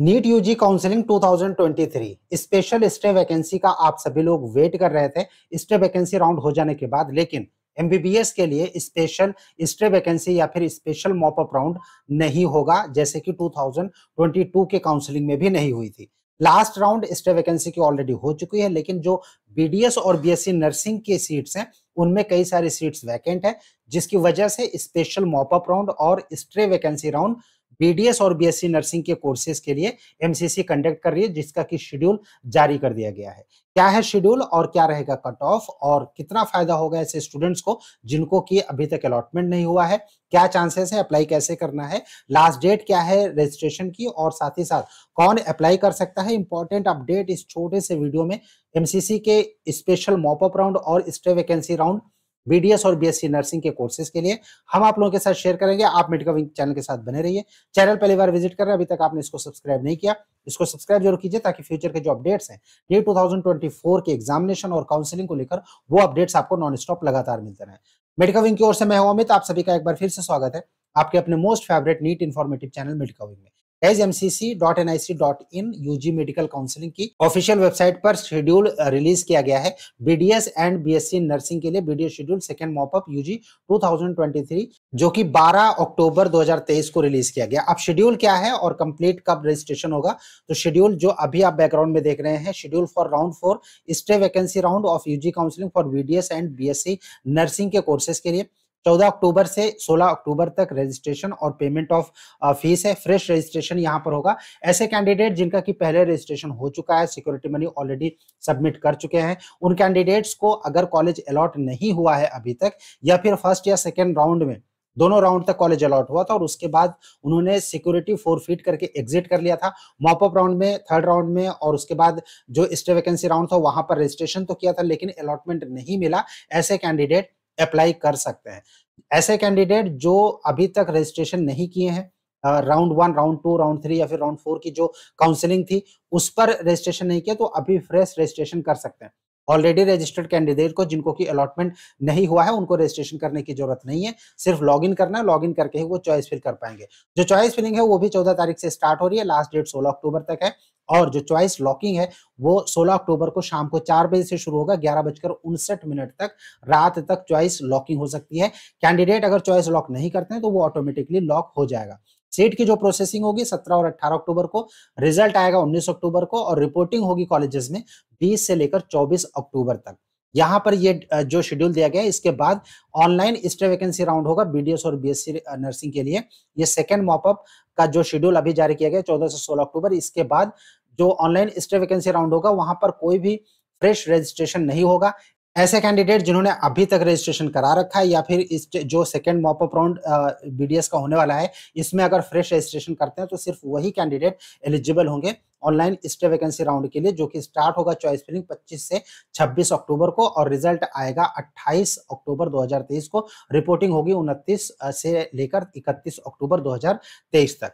NEET UG counselling 2023 special stray vacancy का आप सभी लोग वेट कर रहे थे स्टे वैकेंसी राउंड हो जाने के बाद लेकिन एमबीबीएस के लिए स्पेशल स्टे वैकेंसी या फिर स्पेशल मॉपअप राउंड नहीं होगा जैसे कि 2022 के काउंसलिंग में भी नहीं हुई थी लास्ट राउंड स्टे वैकेंसी की ऑलरेडी हो चुकी है लेकिन जो बीडीएस और बीएससी नर्सिंग की सीट्स हैं उनमें कई सारी सीट्स वैकेंट है जिसकी वजह से स्पेशल मॉपअप राउंड और स्टे वैकेंसी राउंड बीडीएस और बीएससी नर्सिंग के कोर्सेज के लिए एमसीसी कंडक्ट कर रही है जिसका कि शेड्यूल जारी कर दिया गया है क्या है शेड्यूल और क्या रहेगा कट ऑफ और कितना फायदा होगा ऐसे स्टूडेंट्स को जिनको कि अभी तक अलॉटमेंट नहीं हुआ है क्या चांसेस है अप्लाई कैसे करना है लास्ट डेट क्या है रजिस्ट्रेशन की और साथ ही साथ कौन अप्लाई कर सकता है इंपॉर्टेंट अपडेट इस छोटे से वीडियो में एमसीसी के स्पेशल मॉपअप राउंड और स्टे वैकेंसी राउंड बीडीएस और बीएससी नर्सिंग के कोर्सेज के लिए हम आप लोगों के साथ शेयर करेंगे आप मेडिकल चैनल के साथ बने रहिए चैनल पहली बार विजिट कर रहे हैं अभी तक आपने इसको सब्सक्राइब नहीं किया इसको सब्सक्राइब जरूर कीजिए ताकि फ्यूचर के जो अपडेट्स हैं डी 2024 के एग्जामिनेशन और काउंसिलिंग को लेकर वो अपडेट्स आपको नॉन स्टॉप लगातार मिलते रहे मेडिकल विंग की ओर से मैं हूं अमित आप सभी का एक बार फिर से स्वागत है आपके अपने most favourite NEET informative channel medical wing में as U G medical counselling की ऑफिशियल वेबसाइट पर शेड्यूल रिलीज uh, किया गया है BDS and B S C nursing के लिए BDS schedule second mop up twenty three जो कि 12 अक्टूबर 2023 को रिलीज किया गया अब शेड्यूल क्या है और कंप्लीट कब रजिस्ट्रेशन होगा तो शेड्यूल जो अभी आप बैकग्राउंड में देख रहे हैं schedule for round four stray vacancy round of UG counselling for BDS and BSc nursing के कोर्सेज के लिए 14 अक्टूबर से 16 अक्टूबर तक रजिस्ट्रेशन और पेमेंट ऑफ फीस है फ्रेश रजिस्ट्रेशन यहाँ पर होगा ऐसे कैंडिडेट जिनका कि पहले रजिस्ट्रेशन हो चुका है सिक्योरिटी मनी ऑलरेडी सबमिट कर चुके हैं उन कैंडिडेट्स को अगर कॉलेज अलॉट नहीं हुआ है अभी तक या फिर फर्स्ट या सेकेंड राउंड में दोनों राउंड तक कॉलेज अलॉट हुआ था और उसके बाद उन्होंने सिक्योरिटी फोर फीट करके एग्जिट कर लिया था मॉपअप राउंड में थर्ड राउंड में और उसके बाद जो स्टे वैकेंसी राउंड था वहां पर रजिस्ट्रेशन तो किया था लेकिन अलॉटमेंट नहीं मिला ऐसे कैंडिडेट अप्लाई कर सकते हैं ऐसे कैंडिडेट जो अभी तक रजिस्ट्रेशन नहीं किए हैं round one round two round three या फिर राउंड फोर की जो काउंसलिंग थी उस पर रजिस्ट्रेशन नहीं किया तो अभी फ्रेश रजिस्ट्रेशन कर सकते हैं ऑलरेडी रजिस्टर्ड कैंडिडेट को जिनको की अलॉटमेंट नहीं हुआ है उनको रजिस्ट्रेशन करने की जरूरत नहीं है सिर्फ लॉगिन करना है लॉगिन करके ही वो चॉइस फिल कर पाएंगे जो चॉइस फिलिंग है वो भी चौदह तारीख से स्टार्ट हो रही है लास्ट डेट सोलह अक्टूबर तक है और जो चॉइस लॉकिंग है वो 16 अक्टूबर को शाम को चार बजे से शुरू होगा ग्यारह बजकर उनसठ मिनट तक रात तक चॉइस लॉकिंग हो सकती है कैंडिडेट अगर चॉइस लॉक नहीं करते हैं तो वो ऑटोमेटिकली लॉक हो जाएगा सेट की जो प्रोसेसिंग होगी 17 और 18 अक्टूबर को रिजल्ट आएगा 19 अक्टूबर को और रिपोर्टिंग होगी कॉलेजेस में 20 से लेकर 24 अक्टूबर तक यहाँ पर ये जो शेड्यूल दिया गया है इसके बाद ऑनलाइन स्टे वैकेंसी राउंड होगा बीडीएस और बीएससी नर्सिंग के लिए ये सेकेंड मॉपअप का जो शेड्यूल अभी जारी किया गया चौदह से सोलह अक्टूबर इसके बाद जो ऑनलाइन स्टे वैकेंसी राउंड होगा वहां पर कोई भी फ्रेश रजिस्ट्रेशन नहीं होगा ऐसे कैंडिडेट जिन्होंने अभी तक रजिस्ट्रेशन करा रखा है या फिर इस जो सेकेंड मॉपअप राउंड बीडीएस का होने वाला है इसमें अगर फ्रेश रजिस्ट्रेशन करते हैं तो सिर्फ वही कैंडिडेट एलिजिबल होंगे ऑनलाइन स्टे वैकेंसी राउंड के लिए जो कि स्टार्ट होगा चॉइस फिलिंग 25 से 26 अक्टूबर को और रिजल्ट आएगा 28 अक्टूबर 2023 को रिपोर्टिंग होगी 29 से लेकर 31 अक्टूबर 2023 तक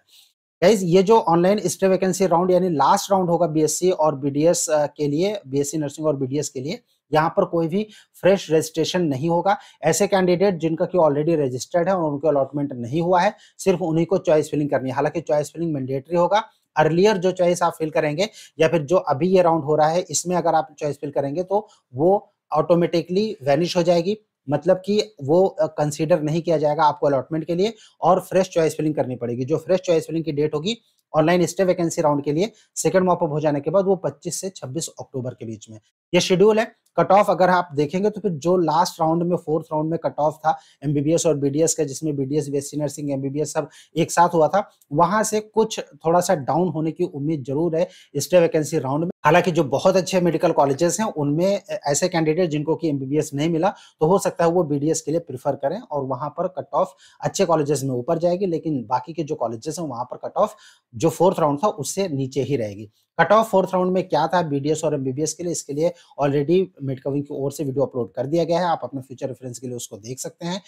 गाइज ये जो ऑनलाइन स्टे वैकेंसी राउंड यानी लास्ट राउंड होगा बीएससी और बीडीएस के लिए बीएससी नर्सिंग और बीडीएस के लिए यहाँ पर कोई भी फ्रेश रजिस्ट्रेशन नहीं होगा ऐसे कैंडिडेट जिनका कि ऑलरेडी रजिस्टर्ड है और उनके अलॉटमेंट नहीं हुआ है सिर्फ उन्हीं को चॉइस फिलिंग करनी है हालांकि चॉइस फिलिंग मैंडेटरी होगा अर्लियर जो चॉइस आप फिल करेंगे या फिर जो अभी ये राउंड हो रहा है इसमें अगर आप चॉइस फिल करेंगे तो वो ऑटोमेटिकली वैनिश हो जाएगी मतलब कि वो कंसीडर नहीं किया जाएगा आपको अलॉटमेंट के लिए और फ्रेश चॉइस फिलिंग करनी पड़ेगी जो फ्रेश चॉइस फिलिंग की डेट होगी ऑनलाइन स्टे वैकेंसी राउंड के लिए सेकंड मॉपअप हो जाने के बाद वो पच्चीस से 26 अक्टूबर के बीच में ये शेड्यूल है कट ऑफ अगर आप देखेंगे तो फिर जो लास्ट राउंड में फोर्थ राउंड में कट ऑफ था एमबीबीएस और बीडीएस का जिसमें बीडीएस बीएससी नर्सिंग एमबीबीएस सब एक साथ हुआ था वहां से कुछ थोड़ा सा डाउन होने की उम्मीद जरूर है स्टे वैकेंसी राउंड में हालांकि जो बहुत अच्छे मेडिकल कॉलेजेस हैं उनमें ऐसे कैंडिडेट जिनको कि एमबीबीएस नहीं मिला तो हो सकता है वो बीडीएस के लिए प्रीफर करें और वहां पर कट ऑफ अच्छे कॉलेजेस में ऊपर जाएगी लेकिन बाकी के जो कॉलेजेस हैं वहां पर कट ऑफ जो फोर्थ राउंड था उससे नीचे ही रहेगी कट ऑफ फोर्थ राउंड में क्या था बीडीएस और एमबीबीएस के लिए इसके लिए ऑलरेडी मेडकविंग कविंग की ओर से वीडियो अपलोड कर दिया गया है आप अपने फ्यूचर रेफरेंस के लिए उसको देख सकते हैं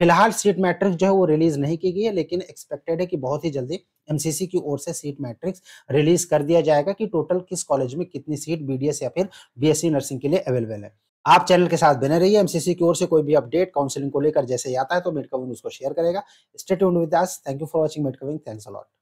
फिलहाल सीट मैट्रिक्स जो है वो रिलीज नहीं की गई है लेकिन एक्सपेक्टेड है कि बहुत ही जल्दी एमसीसी की ओर से सीट मैट्रिक्स रिलीज कर दिया जाएगा कि टोटल किस कॉलेज में कितनी सीट बीडीएस या फिर बीएससी नर्सिंग के लिए अवेलेबल है आप चैनल के साथ बने रहिए एमसीसी की ओर से कोई भी अपडेट काउंसिलिंग को लेकर जैसे ही आता है तो मेडकविंग उसको शेयर करेगा stayed with thank you for watching Medical Wing thanks a lot lot